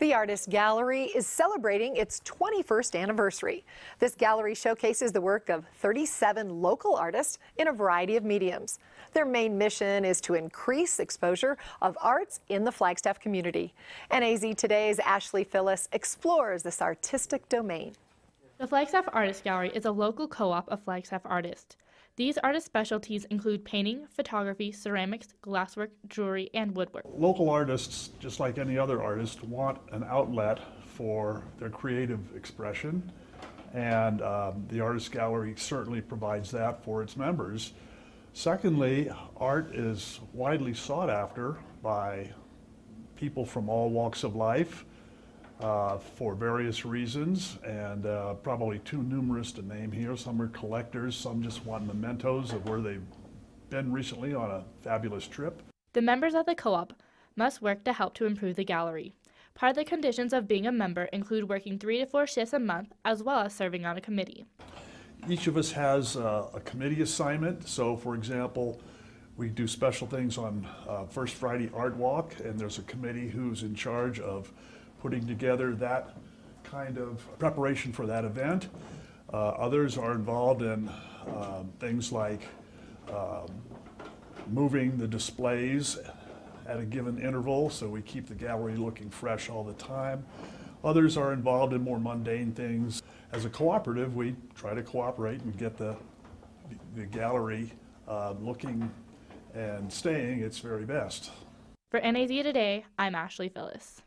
The Artist Gallery is celebrating its 21st anniversary. This gallery showcases the work of 37 local artists in a variety of mediums. Their main mission is to increase exposure of arts in the Flagstaff community. NAZ Today's Ashley Phyllis explores this artistic domain. The Flagstaff Artist Gallery is a local co-op of Flagstaff artists. These artist specialties include painting, photography, ceramics, glasswork, jewelry, and woodwork. Local artists, just like any other artist, want an outlet for their creative expression, and um, the Artist Gallery certainly provides that for its members. Secondly, art is widely sought after by people from all walks of life uh, for various reasons, and uh, probably too numerous to name here. Some are collectors, some just want mementos of where they've been recently on a fabulous trip. The members of the co op must work to help to improve the gallery. Part of the conditions of being a member include working three to four shifts a month, as well as serving on a committee. Each of us has uh, a committee assignment. So, for example, we do special things on uh, First Friday Art Walk, and there's a committee who's in charge of putting together that kind of preparation for that event. Uh, others are involved in um, things like um, moving the displays at a given interval so we keep the gallery looking fresh all the time. Others are involved in more mundane things. As a cooperative, we try to cooperate and get the, the gallery uh, looking and staying its very best. For NAD Today, I'm Ashley Phyllis.